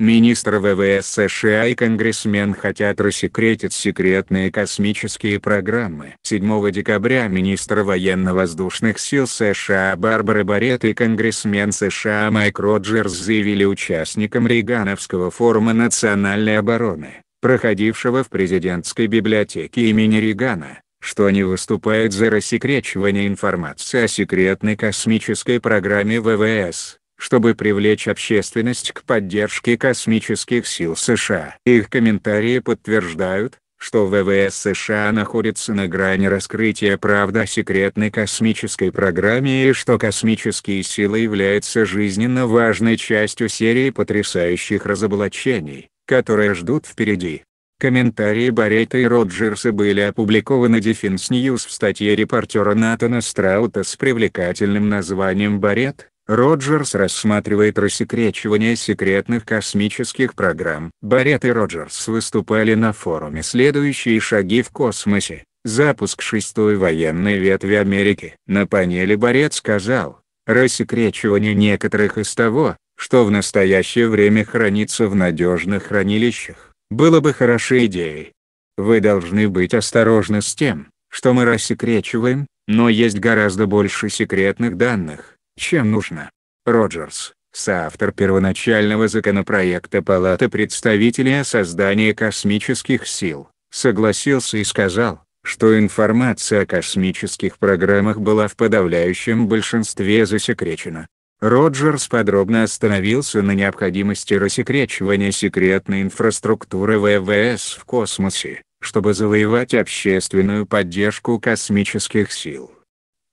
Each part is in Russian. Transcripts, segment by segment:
Министр ВВС США и конгрессмен хотят рассекретить секретные космические программы. 7 декабря министр военно-воздушных сил США Барбара Барет и конгрессмен США Майк Роджерс заявили участникам Рейгановского форума национальной обороны, проходившего в президентской библиотеке имени Рейгана, что они выступают за рассекречивание информации о секретной космической программе ВВС чтобы привлечь общественность к поддержке космических сил США. Их комментарии подтверждают, что ВВС США находится на грани раскрытия правды о секретной космической программе и что космические силы являются жизненно важной частью серии потрясающих разоблачений, которые ждут впереди. Комментарии Барретта и Роджерса были опубликованы Defense News в статье репортера Натана Страута с привлекательным названием «Барретт, Роджерс рассматривает рассекречивание секретных космических программ. Барет и Роджерс выступали на форуме «Следующие шаги в космосе. Запуск шестой военной ветви Америки». На панели Барет сказал, «Рассекречивание некоторых из того, что в настоящее время хранится в надежных хранилищах, было бы хорошей идеей. Вы должны быть осторожны с тем, что мы рассекречиваем, но есть гораздо больше секретных данных, чем нужно. Роджерс, соавтор первоначального законопроекта Палаты представителей о создании космических сил, согласился и сказал, что информация о космических программах была в подавляющем большинстве засекречена. Роджерс подробно остановился на необходимости рассекречивания секретной инфраструктуры ВВС в космосе, чтобы завоевать общественную поддержку космических сил.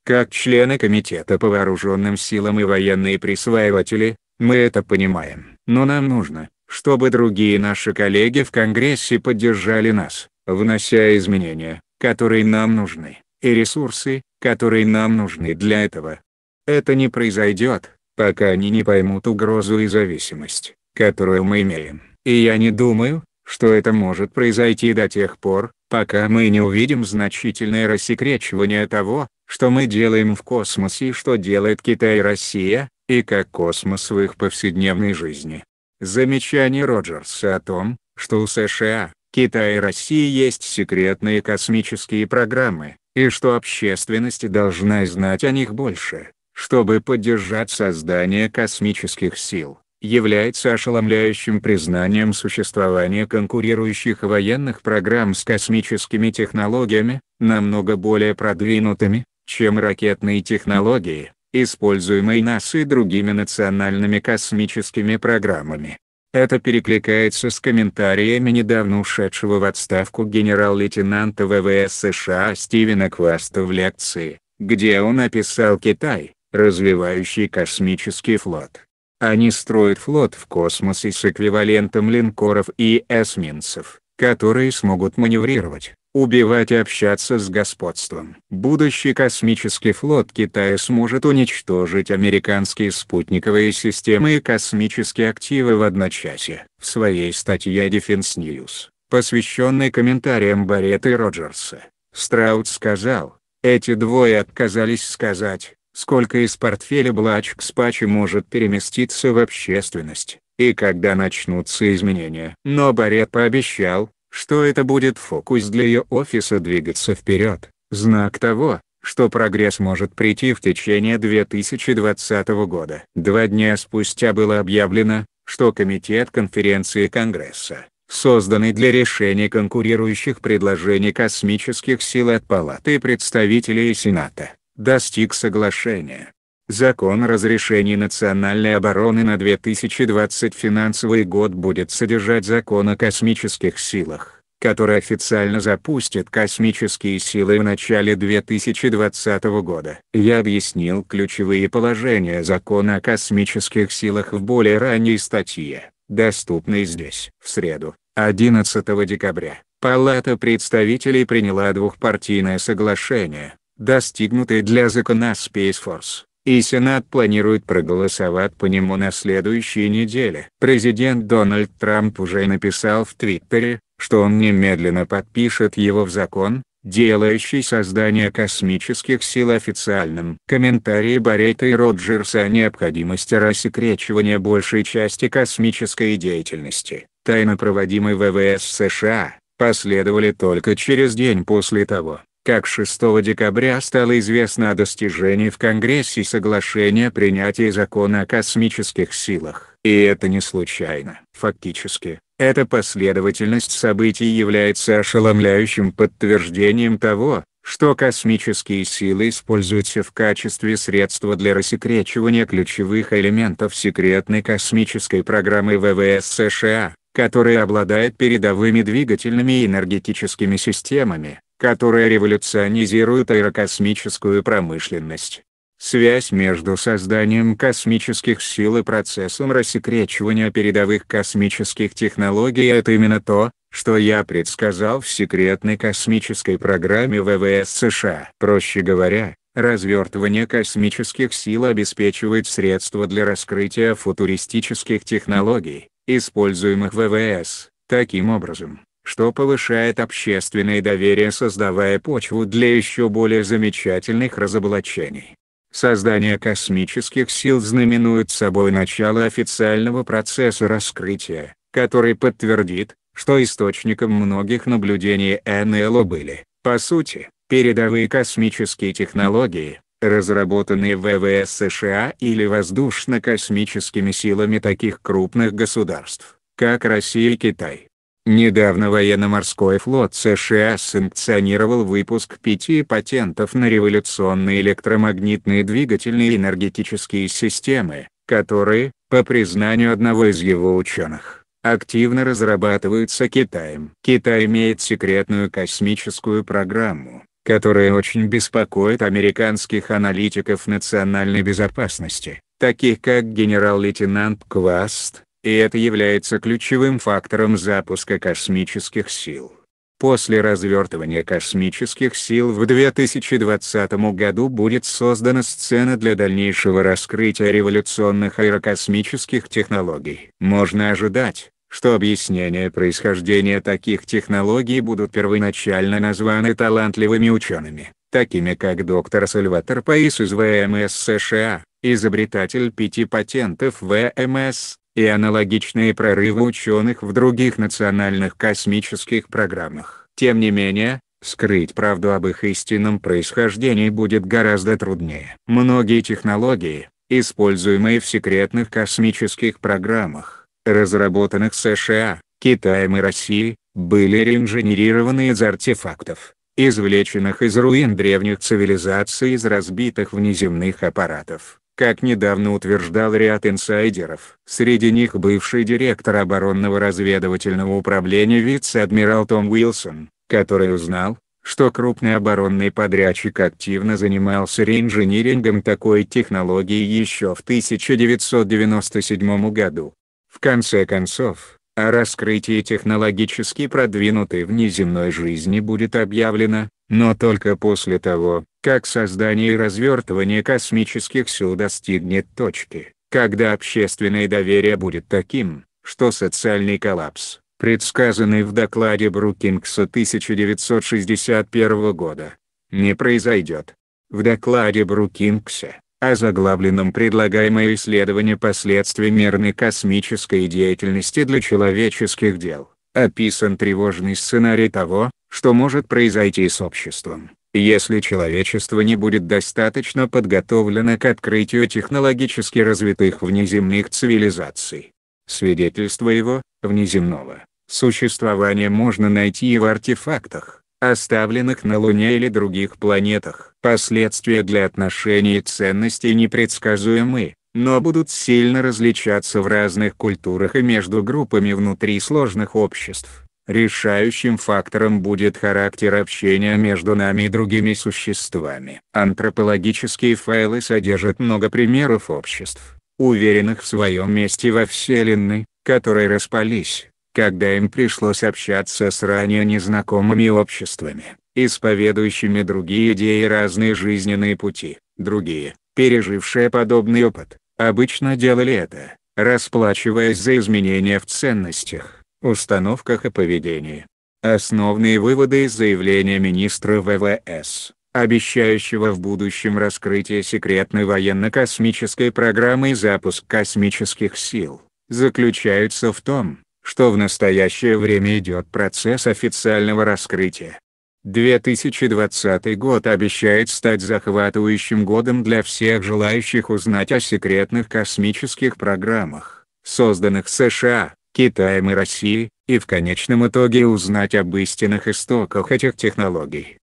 Как члены Комитета по вооруженным силам и военные присваиватели, мы это понимаем. Но нам нужно, чтобы другие наши коллеги в Конгрессе поддержали нас, внося изменения, которые нам нужны, и ресурсы, которые нам нужны для этого. Это не произойдет, пока они не поймут угрозу и зависимость, которую мы имеем, и я не думаю, что это может произойти до тех пор, пока мы не увидим значительное рассекречивание того, что мы делаем в космосе и что делает Китай и Россия, и как космос в их повседневной жизни. Замечание Роджерса о том, что у США, Китая и России есть секретные космические программы, и что общественность должна знать о них больше, чтобы поддержать создание космических сил, является ошеломляющим признанием существования конкурирующих военных программ с космическими технологиями, намного более продвинутыми, чем ракетные технологии, используемые НАСА и другими национальными космическими программами. Это перекликается с комментариями недавно ушедшего в отставку генерал-лейтенанта ВВС США Стивена Кваста в лекции, где он описал Китай, развивающий космический флот. Они строят флот в космосе с эквивалентом линкоров и эсминцев, которые смогут маневрировать, убивать и общаться с господством. Будущий космический флот Китая сможет уничтожить американские спутниковые системы и космические активы в одночасье. В своей статье Defense News, посвященной комментариям Барретта и Роджерса, Страут сказал, эти двое отказались сказать, сколько из портфеля Блачк Спачи может переместиться в общественность, и когда начнутся изменения. Но Барет пообещал, что это будет фокус для ее офиса двигаться вперед, знак того, что прогресс может прийти в течение 2020 года. Два дня спустя было объявлено, что Комитет конференции Конгресса, созданный для решения конкурирующих предложений космических сил от Палаты представителей и Сената, достиг соглашения Закон о разрешении национальной обороны на 2020 финансовый год будет содержать закон о космических силах, который официально запустит космические силы в начале 2020 года. Я объяснил ключевые положения закона о космических силах в более ранней статье, доступной здесь. В среду, 11 декабря, Палата представителей приняла двухпартийное соглашение, достигнутое для закона Space Force и Сенат планирует проголосовать по нему на следующей неделе. Президент Дональд Трамп уже написал в Твиттере, что он немедленно подпишет его в закон, делающий создание космических сил официальным. Комментарии Барретта и Роджерса о необходимости рассекречивания большей части космической деятельности, тайно проводимой ВВС США, последовали только через день после того, как 6 декабря стало известно о достижении в Конгрессе соглашения о принятии закона о космических силах. И это не случайно. Фактически, эта последовательность событий является ошеломляющим подтверждением того, что космические силы используются в качестве средства для рассекречивания ключевых элементов секретной космической программы ВВС США, которая обладает передовыми двигательными и энергетическими системами, которая революционизирует аэрокосмическую промышленность. Связь между созданием космических сил и процессом рассекречивания передовых космических технологий – это именно то, что я предсказал в секретной космической программе ВВС США. Проще говоря, развертывание космических сил обеспечивает средства для раскрытия футуристических технологий, используемых ВВС. Таким образом, что повышает общественное доверие создавая почву для еще более замечательных разоблачений. Создание космических сил знаменует собой начало официального процесса раскрытия, который подтвердит, что источником многих наблюдений НЛО были, по сути, передовые космические технологии, разработанные ВВС США или воздушно-космическими силами таких крупных государств, как Россия и Китай. Недавно военно-морской флот США санкционировал выпуск пяти патентов на революционные электромагнитные двигательные энергетические системы, которые, по признанию одного из его ученых, активно разрабатываются Китаем. Китай имеет секретную космическую программу, которая очень беспокоит американских аналитиков национальной безопасности, таких как генерал-лейтенант Кваст, и это является ключевым фактором запуска космических сил. После развертывания космических сил в 2020 году будет создана сцена для дальнейшего раскрытия революционных аэрокосмических технологий. Можно ожидать, что объяснения происхождения таких технологий будут первоначально названы талантливыми учеными, такими как доктор Сальватор Паис из ВМС США, изобретатель пяти патентов ВМС, и аналогичные прорывы ученых в других национальных космических программах. Тем не менее, скрыть правду об их истинном происхождении будет гораздо труднее. Многие технологии, используемые в секретных космических программах, разработанных США, Китаем и Россией, были реинженерированы из артефактов, извлеченных из руин древних цивилизаций из разбитых внеземных аппаратов. Как недавно утверждал ряд инсайдеров, среди них бывший директор оборонного разведывательного управления вице-адмирал Том Уилсон, который узнал, что крупный оборонный подрядчик активно занимался реинжинирингом такой технологии еще в 1997 году. В конце концов, о раскрытии технологически продвинутой внеземной жизни будет объявлено, но только после того, как создание и развертывание космических сил достигнет точки, когда общественное доверие будет таким, что социальный коллапс, предсказанный в докладе Брукингса 1961 года, не произойдет. В докладе Брукингса, о заглавленном предлагаемое исследование последствий мирной космической деятельности для человеческих дел, описан тревожный сценарий того, что может произойти с обществом если человечество не будет достаточно подготовлено к открытию технологически развитых внеземных цивилизаций. Свидетельство его, внеземного, существования можно найти и в артефактах, оставленных на Луне или других планетах. Последствия для отношений и ценностей непредсказуемы, но будут сильно различаться в разных культурах и между группами внутри сложных обществ решающим фактором будет характер общения между нами и другими существами. Антропологические файлы содержат много примеров обществ, уверенных в своем месте во Вселенной, которые распались, когда им пришлось общаться с ранее незнакомыми обществами, исповедующими другие идеи и разные жизненные пути. Другие, пережившие подобный опыт, обычно делали это, расплачиваясь за изменения в ценностях установках и поведении. Основные выводы из заявления министра ВВС, обещающего в будущем раскрытие секретной военно-космической программы и запуск космических сил, заключаются в том, что в настоящее время идет процесс официального раскрытия. 2020 год обещает стать захватывающим годом для всех желающих узнать о секретных космических программах, созданных США, Китаем и Россией, и в конечном итоге узнать об истинных истоках этих технологий.